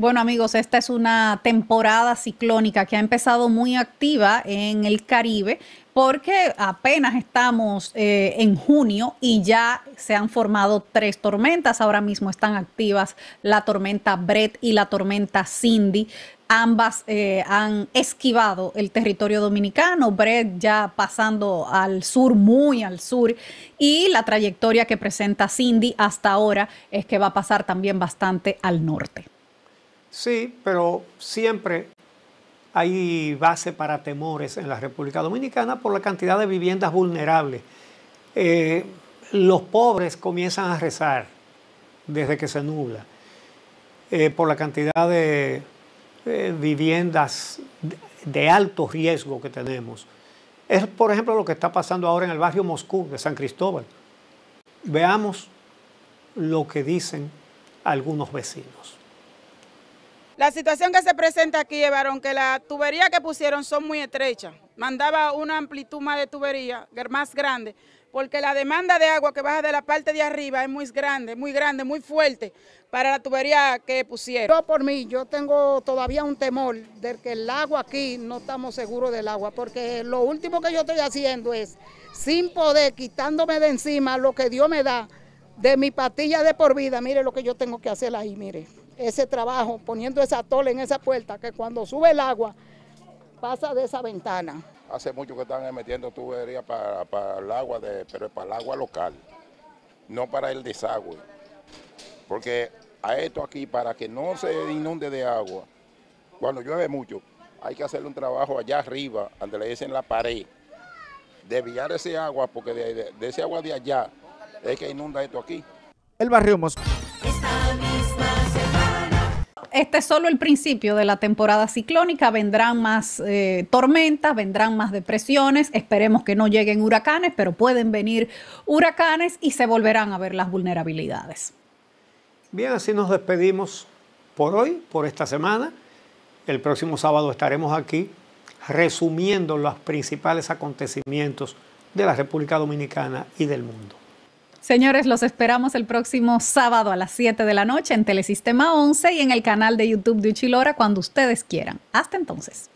Bueno amigos, esta es una temporada ciclónica que ha empezado muy activa en el Caribe porque apenas estamos eh, en junio y ya se han formado tres tormentas. Ahora mismo están activas la tormenta Brett y la tormenta Cindy. Ambas eh, han esquivado el territorio dominicano, Brett ya pasando al sur, muy al sur, y la trayectoria que presenta Cindy hasta ahora es que va a pasar también bastante al norte. Sí, pero siempre hay base para temores en la República Dominicana por la cantidad de viviendas vulnerables. Eh, los pobres comienzan a rezar desde que se nubla eh, por la cantidad de eh, viviendas de alto riesgo que tenemos. Es, por ejemplo, lo que está pasando ahora en el barrio Moscú de San Cristóbal. Veamos lo que dicen algunos vecinos. La situación que se presenta aquí, llevaron que las tuberías que pusieron son muy estrechas. Mandaba una amplitud más de tubería, más grande, porque la demanda de agua que baja de la parte de arriba es muy grande, muy grande, muy fuerte para la tubería que pusieron. Yo por mí, yo tengo todavía un temor de que el agua aquí no estamos seguros del agua, porque lo último que yo estoy haciendo es, sin poder, quitándome de encima lo que Dios me da, de mi patilla de por vida, mire lo que yo tengo que hacer ahí, mire ese trabajo, poniendo esa tola en esa puerta, que cuando sube el agua pasa de esa ventana. Hace mucho que están metiendo tuberías para, el agua, de, pero para el agua local, no para el desagüe. Porque a esto aquí, para que no se inunde de agua, cuando llueve mucho, hay que hacer un trabajo allá arriba, donde le dicen la pared, desviar ese agua, porque de, ese agua de allá es que inunda esto aquí. El barrio Moscú este es solo el principio de la temporada ciclónica. Vendrán más eh, tormentas, vendrán más depresiones. Esperemos que no lleguen huracanes, pero pueden venir huracanes y se volverán a ver las vulnerabilidades. Bien, así nos despedimos por hoy, por esta semana. El próximo sábado estaremos aquí resumiendo los principales acontecimientos de la República Dominicana y del mundo. Señores, los esperamos el próximo sábado a las 7 de la noche en Telesistema 11 y en el canal de YouTube de Uchilora cuando ustedes quieran. Hasta entonces.